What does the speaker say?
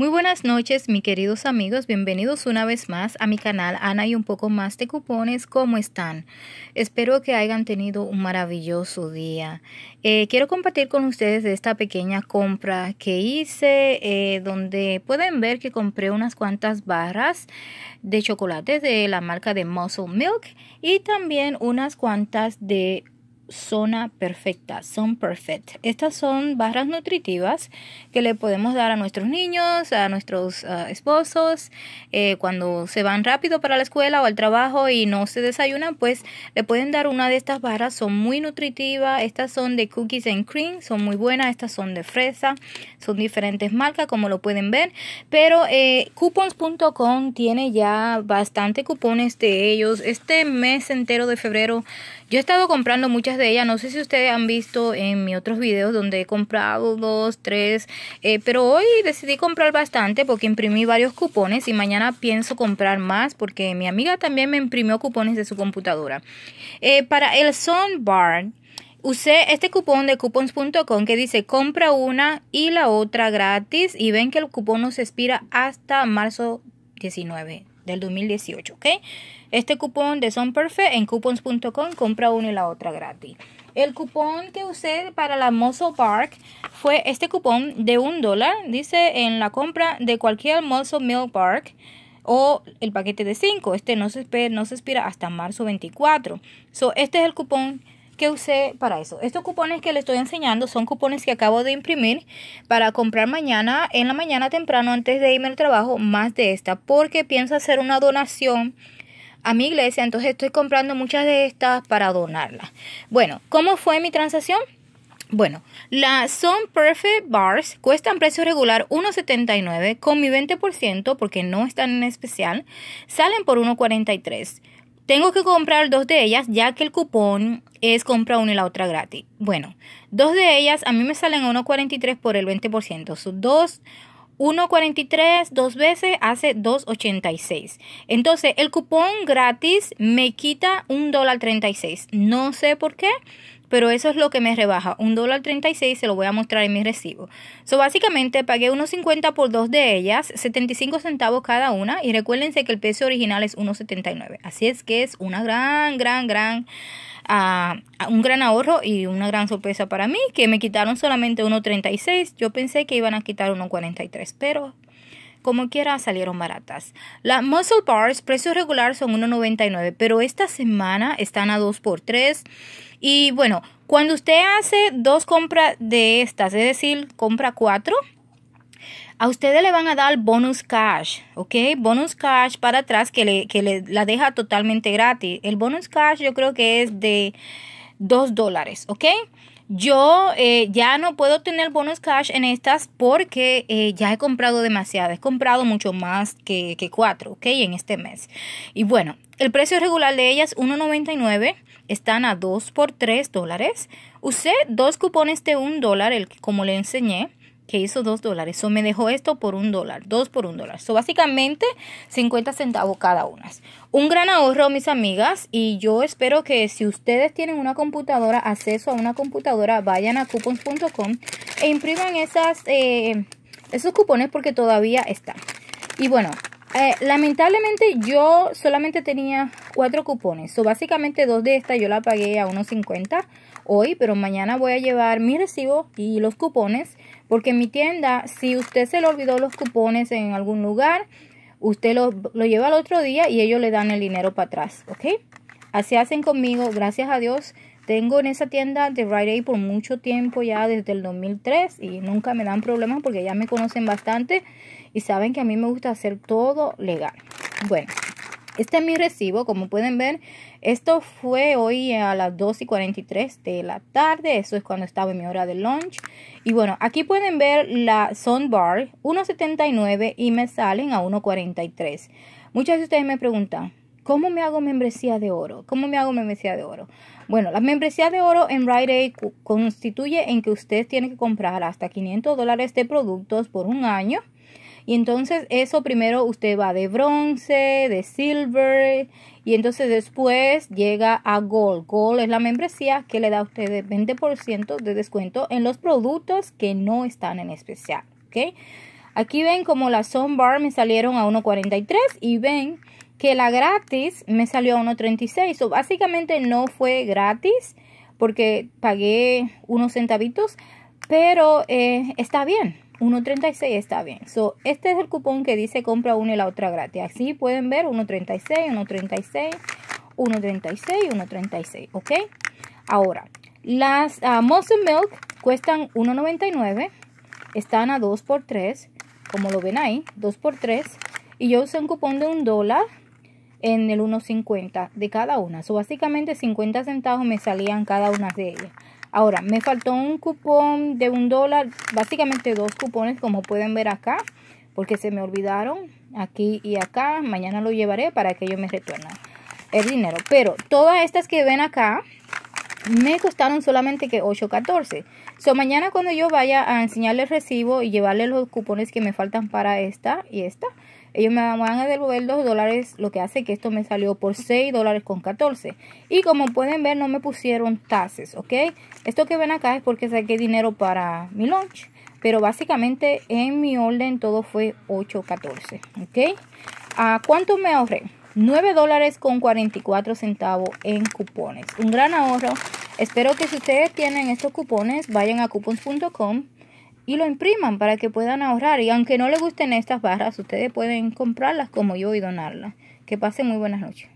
Muy buenas noches, mis queridos amigos. Bienvenidos una vez más a mi canal Ana y un poco más de cupones. ¿Cómo están? Espero que hayan tenido un maravilloso día. Eh, quiero compartir con ustedes esta pequeña compra que hice, eh, donde pueden ver que compré unas cuantas barras de chocolate de la marca de Muscle Milk y también unas cuantas de zona perfecta, son Perfect. Estas son barras nutritivas que le podemos dar a nuestros niños, a nuestros ah, esposos, eh, cuando se van rápido para la escuela o al trabajo y no se desayunan, pues le pueden dar una de estas barras, son muy nutritivas. Estas son de cookies and cream, son muy buenas, estas son de fresa, son diferentes marcas como lo pueden ver, pero eh, coupons.com tiene ya bastante cupones de ellos. Este mes entero de febrero yo he estado comprando muchas de ella. No sé si ustedes han visto en mi otros videos donde he comprado dos, tres, eh, pero hoy decidí comprar bastante porque imprimí varios cupones y mañana pienso comprar más porque mi amiga también me imprimió cupones de su computadora. Eh, para el bar usé este cupón de coupons.com que dice compra una y la otra gratis y ven que el cupón no se expira hasta marzo 19 del 2018, ¿ok? Este cupón de Son Perfect en coupons.com compra uno y la otra gratis. El cupón que usé para la Muscle Park fue este cupón de un dólar, dice en la compra de cualquier Muscle Mill Park o el paquete de 5. Este no se, espera, no se expira hasta marzo 24. So, este es el cupón que usé para eso. Estos cupones que les estoy enseñando son cupones que acabo de imprimir para comprar mañana, en la mañana temprano, antes de irme al trabajo, más de esta, porque pienso hacer una donación a mi iglesia, entonces estoy comprando muchas de estas para donarlas. Bueno, ¿cómo fue mi transacción? Bueno, las Son Perfect Bars cuestan precio regular 1.79 con mi 20% porque no están en especial, salen por 1.43. Tengo que comprar dos de ellas ya que el cupón es compra una y la otra gratis. Bueno, dos de ellas a mí me salen a 1.43 por el 20%. sus dos 1.43 dos veces hace 2.86. Entonces el cupón gratis me quita un No sé por qué, pero eso es lo que me rebaja. Un se lo voy a mostrar en mi recibo. So básicamente pagué 1.50 por dos de ellas, 75 centavos cada una. Y recuérdense que el precio original es 1.79. Así es que es una gran, gran, gran un gran ahorro y una gran sorpresa para mí, que me quitaron solamente 1.36. Yo pensé que iban a quitar 1.43, pero como quiera salieron baratas. Las Muscle Bars, precio regular son 1.99, pero esta semana están a 2x3. Y bueno, cuando usted hace dos compras de estas, es decir, compra 4, a ustedes le van a dar bonus cash, ¿ok? Bonus cash para atrás que le, la deja totalmente gratis. El bonus cash yo creo que es de 2 dólares, ¿ok? Yo eh, ya no puedo tener bonus cash en estas porque eh, ya he comprado demasiado. He comprado mucho más que, que cuatro, ¿ok? En este mes. Y bueno, el precio regular de ellas, 1.99, están a 2 por 3 dólares. Usé dos cupones de 1 dólar, el, como le enseñé que hizo dos dólares. O me dejó esto por un dólar, dos por un dólar. son básicamente 50 centavos cada una. Un gran ahorro, mis amigas, y yo espero que si ustedes tienen una computadora, acceso a una computadora, vayan a coupons.com e impriman esas, eh, esos cupones porque todavía están. Y bueno, eh, lamentablemente yo solamente tenía cuatro cupones. So, básicamente dos de estas yo la pagué a unos 50 hoy, pero mañana voy a llevar mi recibo y los cupones porque en mi tienda, si usted se le olvidó los cupones en algún lugar, usted lo, lleva al otro día y ellos le dan el dinero para atrás, ¿ok? Así hacen conmigo, gracias a Dios. Tengo en esa tienda de Rite Aid por mucho tiempo ya, desde el 2003, y nunca me dan problemas porque ya me conocen bastante y saben que a mí me gusta hacer todo legal. Bueno, este es mi recibo, como pueden ver, esto fue hoy a las 2 y 43 de la tarde, eso es cuando estaba en mi hora de lunch. Y bueno, aquí pueden ver la uno 1.79 y me salen a 1.43. Muchas de ustedes me preguntan, ¿cómo me hago membresía de oro? ¿Cómo me hago membresía de oro? Bueno, la membresía de oro en Rite Aid constituye en que usted tiene que comprar hasta 500 dólares de productos por un año y entonces eso primero usted va de bronce, de silver y entonces después llega a gold. Gold es la membresía que le da a usted 20% de descuento en los productos que no están en especial. okay Aquí ven como las Bar me salieron a 1.43 y ven que la gratis me salió a 1.36. So, básicamente no fue gratis porque pagué unos centavitos, pero eh, está bien. 1.36 está bien. So, este es el cupón que dice compra una y la otra gratis. Así pueden ver 1.36, 1.36, 1.36, 1.36. ¿Ok? Ahora, las uh, Milk cuestan 1.99. Están a 2 x 3 como lo ven ahí, 2 x 3 Y yo usé un cupón de un dólar en el 1.50 de cada una. So, básicamente 50 centavos me salían cada una de ellas. Ahora, me faltó un cupón de un dólar, básicamente dos cupones como pueden ver acá, porque se me olvidaron aquí y acá. Mañana lo llevaré para que ellos me retornen el dinero. Pero todas estas que ven acá me costaron solamente que 8.14. So mañana cuando yo vaya a enseñarles el recibo y llevarle los cupones que me faltan para esta y esta, ellos me van a devolver 2 dólares, lo que hace que esto me salió por 6 dólares con 14. Y como pueden ver, no me pusieron taxes, ¿ok? Esto que ven acá es porque saqué dinero para mi lunch. Pero básicamente en mi orden todo fue 8.14, ¿ok? ¿A cuánto me ahorré? 9 dólares con 44 centavos en cupones. Un gran ahorro. Espero que si ustedes tienen estos cupones, vayan a coupons.com y lo impriman para que puedan ahorrar. Y aunque no les gusten estas barras, ustedes pueden comprarlas como yo y donarlas. Que pasen muy buenas noches.